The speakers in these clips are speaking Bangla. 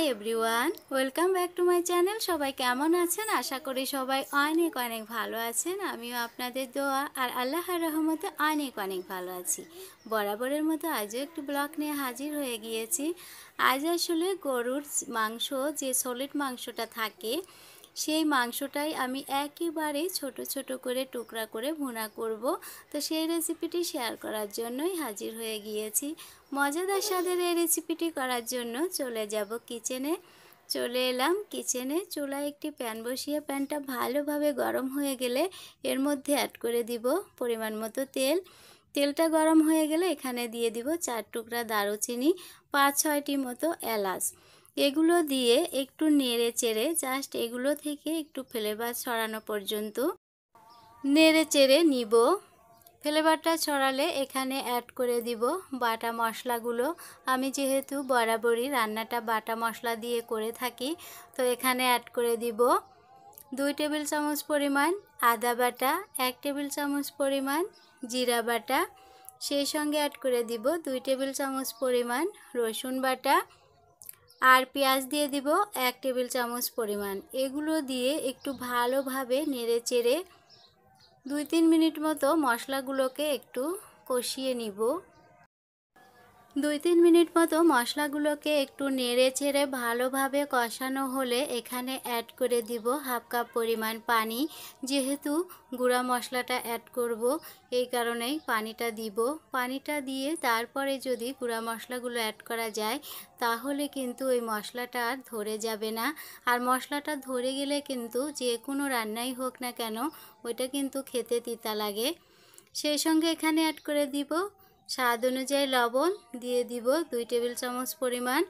high everyone welcome back to my channel সবাই কেমন আছেন আশা করি সবাই অনেক অনেক ভালো আছেন আমিও আপনাদের দোয়া আর আল্লাহর রহমতে অনেক অনেক ভালো আছি বরাবরের মতো আজও একটু ব্লগ নিয়ে হাজির হয়ে গিয়েছি আজ আসলে গরুর মাংস যে সলিড মাংসটা থাকে সেই মাংসটাই আমি একেবারে ছোট ছোট করে টুকরা করে ভুনা করব তো সেই রেসিপিটি শেয়ার করার জন্যই হাজির হয়ে গিয়েছি মজাদার স্বাদের এই রেসিপিটি করার জন্য চলে যাব কিচেনে চলে এলাম কিচেনে চুলায় একটি প্যান বসিয়ে প্যানটা ভালোভাবে গরম হয়ে গেলে এর মধ্যে অ্যাড করে দিব পরিমাণ মতো তেল তেলটা গরম হয়ে গেলে এখানে দিয়ে দিব চার টুকরা দারুচিনি পাঁচ ছয়টি মতো এলাচ এগুলো দিয়ে একটু নেড়ে চেড়ে জাস্ট এগুলো থেকে একটু ফ্লেভার ছড়ানো পর্যন্ত নেড়ে চেড়ে নিব ফ্লেভারটা ছড়ালে এখানে অ্যাড করে দিব বাটা মশলাগুলো আমি যেহেতু বরাবরই রান্নাটা বাটা মশলা দিয়ে করে থাকি তো এখানে অ্যাড করে দিব দুই টেবিল চামচ পরিমাণ আদা বাটা এক টেবিল চামচ পরিমাণ জিরা বাটা সেই সঙ্গে অ্যাড করে দিব দুই টেবিল চামচ পরিমাণ রসুন বাটা আর পেঁয়াজ দিয়ে দিব এক টেবিল চামচ পরিমাণ এগুলো দিয়ে একটু ভালোভাবে নেড়ে চেড়ে দুই তিন মিনিট মতো মশলাগুলোকে একটু কষিয়ে নিব দুই তিন মিনিট মতো মশলাগুলোকে একটু নেড়ে ছেড়ে ভালোভাবে কষানো হলে এখানে অ্যাড করে দিব হাফ কাপ পরিমাণ পানি যেহেতু গুঁড়া মশলাটা অ্যাড করব এই কারণেই পানিটা দিব পানিটা দিয়ে তারপরে যদি গুঁড়া মশলাগুলো অ্যাড করা যায় তাহলে কিন্তু ওই মশলাটা আর ধরে যাবে না আর মশলাটা ধরে গেলে কিন্তু যে কোনো রান্নাই হোক না কেন ওইটা কিন্তু খেতে তিতা লাগে সেই সঙ্গে এখানে অ্যাড করে দিব স্বাদ অনুযায়ী লবণ দিয়ে দিব দুই টেবিল চামচ পরিমাণ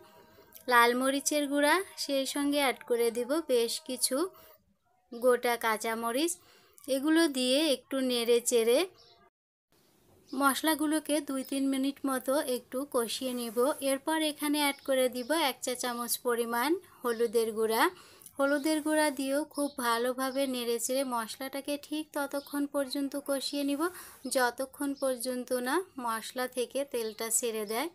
লাল মরিচের গুঁড়া সেই সঙ্গে অ্যাড করে দিব বেশ কিছু গোটা কাঁচামরিচ এগুলো দিয়ে একটু নেড়ে চেড়ে মশলাগুলোকে দুই তিন মিনিট মতো একটু কষিয়ে নিব এরপর এখানে অ্যাড করে দিব এক চা চামচ পরিমাণ হলুদের গুঁড়া হলুদের গুঁড়া দিয়েও খুব ভালোভাবে নেড়েচেড়ে মশলাটাকে ঠিক ততক্ষণ পর্যন্ত কষিয়ে নিব যতক্ষণ পর্যন্ত না মশলা থেকে তেলটা ছেড়ে দেয়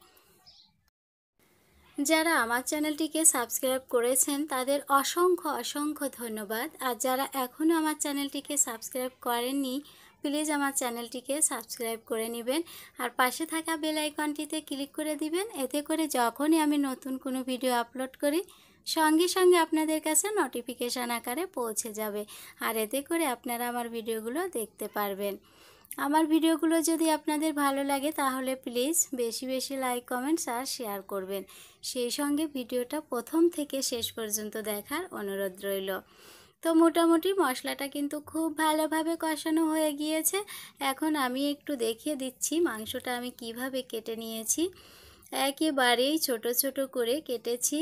যারা আমার চ্যানেলটিকে সাবস্ক্রাইব করেছেন তাদের অসংখ্য অসংখ্য ধন্যবাদ আর যারা এখনও আমার চ্যানেলটিকে সাবস্ক্রাইব করেননি প্লিজ আমার চ্যানেলটিকে সাবস্ক্রাইব করে নেবেন আর পাশে থাকা বেল আইকনটিতে ক্লিক করে দিবেন এতে করে যখনই আমি নতুন কোনো ভিডিও আপলোড করি সঙ্গে সঙ্গে আপনাদের কাছে নোটিফিকেশান আকারে পৌঁছে যাবে আর এতে করে আপনারা আমার ভিডিওগুলো দেখতে পারবেন আমার ভিডিওগুলো যদি আপনাদের ভালো লাগে তাহলে প্লিজ বেশি বেশি লাইক কমেন্টস আর শেয়ার করবেন সেই সঙ্গে ভিডিওটা প্রথম থেকে শেষ পর্যন্ত দেখার অনুরোধ রইল তো মোটামুটি মশলাটা কিন্তু খুব ভালোভাবে কষানো হয়ে গিয়েছে এখন আমি একটু দেখিয়ে দিচ্ছি মাংসটা আমি কিভাবে কেটে নিয়েছি একেবারেই ছোট ছোট করে কেটেছি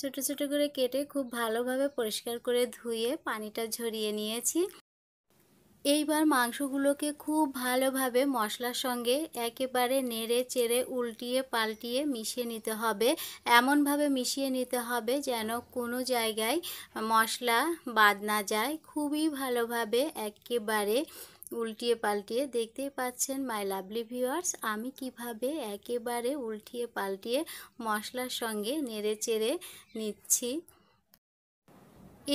ছোট ছোট করে কেটে খুব ভালোভাবে পরিষ্কার করে ধুয়ে পানিটা ঝরিয়ে নিয়েছি এইবার মাংসগুলোকে খুব ভালোভাবে মশলার সঙ্গে একেবারে নেড়ে চেড়ে উল্টিয়ে পাল্টিয়ে মিশিয়ে নিতে হবে এমনভাবে মিশিয়ে নিতে হবে যেন কোনো জায়গায় মশলা বাদ না যায় খুবই ভালোভাবে একেবারে উল্টিয়ে পাল্টিয়ে দেখতেই পাচ্ছেন মাই লাভলি ভিউয়ার্স আমি কিভাবে একেবারে উল্টিয়ে পাল্টিয়ে মশলার সঙ্গে নেড়ে চেড়ে নিচ্ছি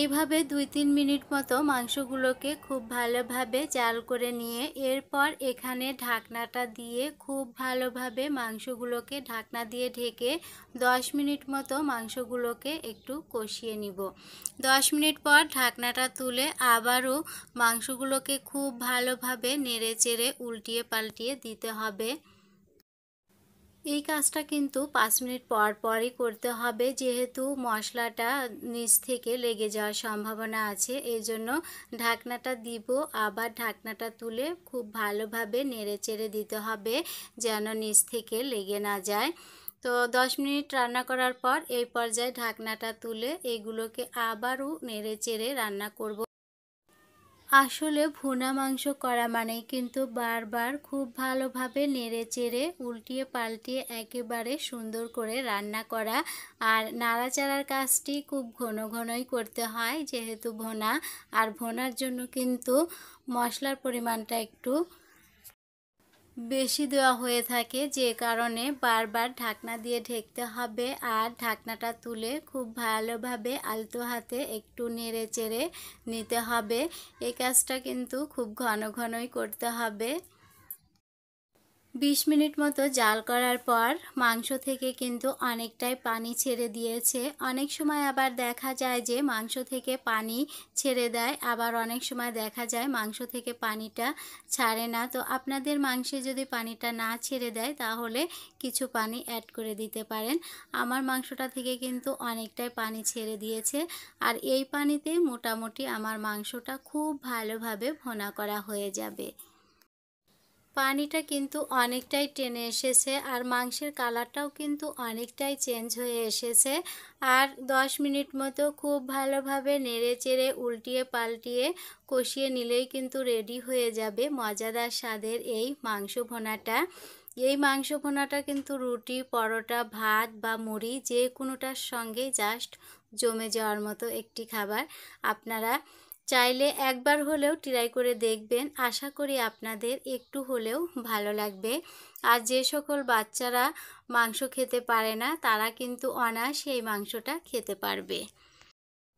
এভাবে দুই তিন মিনিট মতো মাংসগুলোকে খুব ভালোভাবে জাল করে নিয়ে এরপর এখানে ঢাকনাটা দিয়ে খুব ভালোভাবে মাংসগুলোকে ঢাকনা দিয়ে ঢেকে 10 মিনিট মতো মাংসগুলোকে একটু কষিয়ে নিব 10 মিনিট পর ঢাকনাটা তুলে আবারও মাংসগুলোকে খুব ভালোভাবে নেড়ে চেড়ে উল্টিয়ে পাল্টিয়ে দিতে হবে এই কাজটা কিন্তু পাঁচ মিনিট পর পরই করতে হবে যেহেতু মশলাটা নিচ থেকে লেগে যাওয়ার সম্ভাবনা আছে এই জন্য ঢাকনাটা দিব আবার ঢাকনাটা তুলে খুব ভালোভাবে নেড়ে চেড়ে দিতে হবে যেন নিচ থেকে লেগে না যায় তো দশ মিনিট রান্না করার পর এই পর্যায়ে ঢাকনাটা তুলে এইগুলোকে আবারও নেড়ে চেড়ে রান্না করব আসলে ভুনা মাংস করা মানে কিন্তু বারবার খুব ভালোভাবে নেড়ে চেড়ে উল্টিয়ে পাল্টিয়ে একেবারে সুন্দর করে রান্না করা আর নাড়াচাড়ার কাজটি খুব ঘন ঘনই করতে হয় যেহেতু ভোনা আর ভোনার জন্য কিন্তু মশলার পরিমাণটা একটু বেশি দেওয়া হয়ে থাকে যে কারণে বারবার ঢাকনা দিয়ে ঢেকতে হবে আর ঢাকনাটা তুলে খুব ভালোভাবে আলতো হাতে একটু নেড়ে চেড়ে নিতে হবে এই কাজটা কিন্তু খুব ঘন ঘনই করতে হবে বিশ মিনিট মতো জাল করার পর মাংস থেকে কিন্তু অনেকটাই পানি ছেড়ে দিয়েছে অনেক সময় আবার দেখা যায় যে মাংস থেকে পানি ছেড়ে দেয় আবার অনেক সময় দেখা যায় মাংস থেকে পানিটা ছাড়ে না তো আপনাদের মাংসে যদি পানিটা না ছেড়ে দেয় তাহলে কিছু পানি অ্যাড করে দিতে পারেন আমার মাংসটা থেকে কিন্তু অনেকটাই পানি ছেড়ে দিয়েছে আর এই পানিতে মোটামুটি আমার মাংসটা খুব ভালোভাবে ভোনা করা হয়ে যাবে পানিটা কিন্তু অনেকটাই টেনে এসেছে আর মাংসের কালারটাও কিন্তু অনেকটাই চেঞ্জ হয়ে এসেছে আর দশ মিনিট মতো খুব ভালোভাবে নেড়ে চেড়ে উল্টিয়ে পাল্টিয়ে কষিয়ে নিলেই কিন্তু রেডি হয়ে যাবে মজাদার স্বাদের এই মাংস ভোনাটা এই মাংস ভোনাটা কিন্তু রুটি পরোটা ভাত বা মুড়ি যে কোনোটার সঙ্গে জাস্ট জমে যাওয়ার মতো একটি খাবার আপনারা চাইলে একবার হলেও ট্রাই করে দেখবেন আশা করি আপনাদের একটু হলেও ভালো লাগবে আর যে সকল বাচ্চারা মাংস খেতে পারে না তারা কিন্তু অনায়াসে এই মাংসটা খেতে পারবে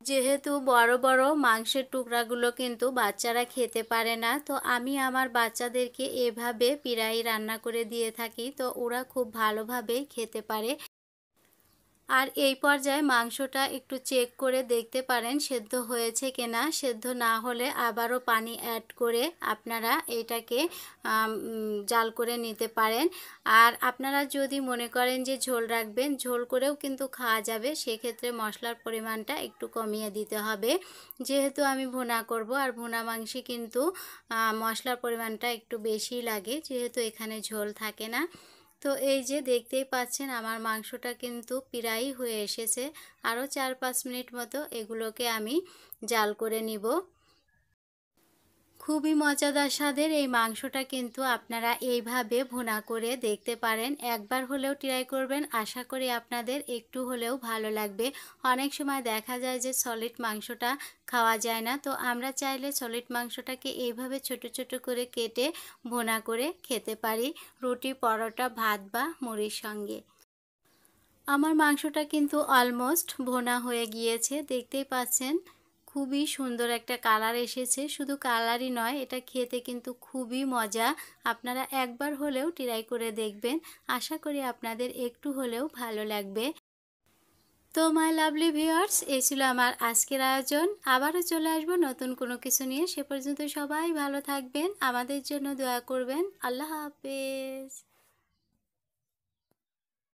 যেহেতু বড় বড় মাংসের টুকরাগুলো কিন্তু বাচ্চারা খেতে পারে না তো আমি আমার বাচ্চাদেরকে এভাবে পিরাই রান্না করে দিয়ে থাকি তো ওরা খুব ভালোভাবে খেতে পারে আর এই পর্যায়ে মাংসটা একটু চেক করে দেখতে পারেন সেদ্ধ হয়েছে কিনা সেদ্ধ না হলে আবারও পানি অ্যাড করে আপনারা এটাকে জাল করে নিতে পারেন আর আপনারা যদি মনে করেন যে ঝোল রাখবেন ঝোল করেও কিন্তু খাওয়া যাবে সেক্ষেত্রে মশলার পরিমাণটা একটু কমিয়ে দিতে হবে যেহেতু আমি ভুনা করব আর ভুনা মাংসে কিন্তু মশলার পরিমাণটা একটু বেশি লাগে যেহেতু এখানে ঝোল থাকে না তো এই যে দেখতেই পাচ্ছেন আমার মাংসটা কিন্তু প্রায়ই হয়ে এসেছে আরও চার পাঁচ মিনিট মতো এগুলোকে আমি জাল করে নিব খুবই মজাদার স্বাদের এই মাংসটা কিন্তু আপনারা এইভাবে ভুনা করে দেখতে পারেন একবার হলেও ট্রাই করবেন আশা করি আপনাদের একটু হলেও ভালো লাগবে অনেক সময় দেখা যায় যে সলিড মাংসটা খাওয়া যায় না তো আমরা চাইলে সলিড মাংসটাকে এইভাবে ছোট ছোট করে কেটে ভোনা করে খেতে পারি রুটি পরোটা ভাত বা মুড়ির সঙ্গে আমার মাংসটা কিন্তু অলমোস্ট ভোনা হয়ে গিয়েছে দেখতেই পাচ্ছেন খুবই সুন্দর একটা কালার এসেছে শুধু কালারই নয় এটা খেতে কিন্তু খুবই মজা আপনারা একবার হলেও ট্রাই করে দেখবেন আশা করি আপনাদের একটু হলেও ভালো লাগবে তো মাই লাভলি ভিওয়ার্স এই ছিল আমার আজকের আয়োজন আবারও চলে আসবো নতুন কোনো কিছু নিয়ে সে পর্যন্ত সবাই ভালো থাকবেন আমাদের জন্য দয়া করবেন আল্লাহ হাফেজ